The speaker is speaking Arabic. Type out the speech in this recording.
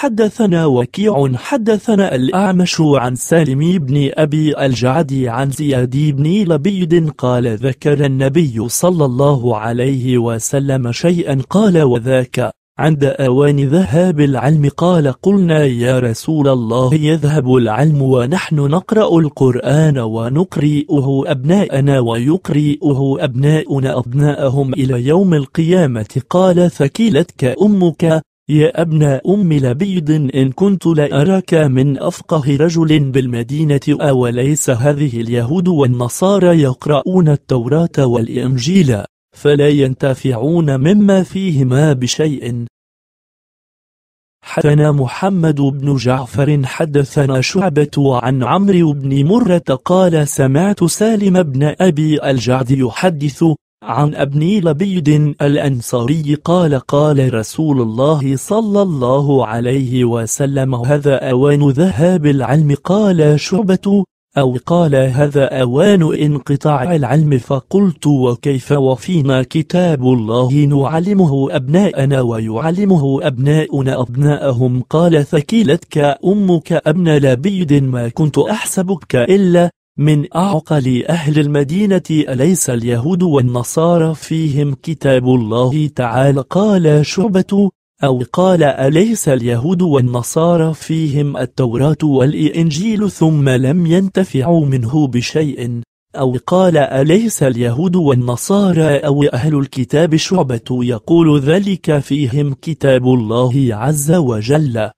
حدثنا وكيع حدثنا الأعمش عن سالم بن أبي الجعد عن زياد بن لبيد قال ذكر النبي صلى الله عليه وسلم شيئا قال وذاك عند أوان ذهاب العلم قال قلنا يا رسول الله يذهب العلم ونحن نقرأ القرآن ونقرئه أبناءنا ويقرئه أبناؤنا أبناءهم إلى يوم القيامة قال فكيلتك أمك يا ابن أم لبيد إن كنت لأراك من أفقه رجل بالمدينة أوليس هذه اليهود والنصارى يقرؤون التوراة والإنجيل فلا ينتفعون مما فيهما بشيء حدثنا محمد بن جعفر حدثنا شعبة عن عمرو بن مرة قال سمعت سالم بن أبي الجعد يحدث عن أبن لبيد الأنصاري قال قال رسول الله صلى الله عليه وسلم هذا أوان ذهاب العلم قال شعبة أو قال هذا أوان انقطاع العلم فقلت وكيف وفينا كتاب الله نعلمه أبناءنا ويعلمه أبناؤنا أبناءهم قال ثكيلتك أمك أبن لبيد ما كنت أحسبك إلا من أعقل أهل المدينة أليس اليهود والنصارى فيهم كتاب الله تعالى قال شعبة أو قال أليس اليهود والنصارى فيهم التوراة والإنجيل ثم لم ينتفعوا منه بشيء أو قال أليس اليهود والنصارى أو أهل الكتاب شعبة يقول ذلك فيهم كتاب الله عز وجل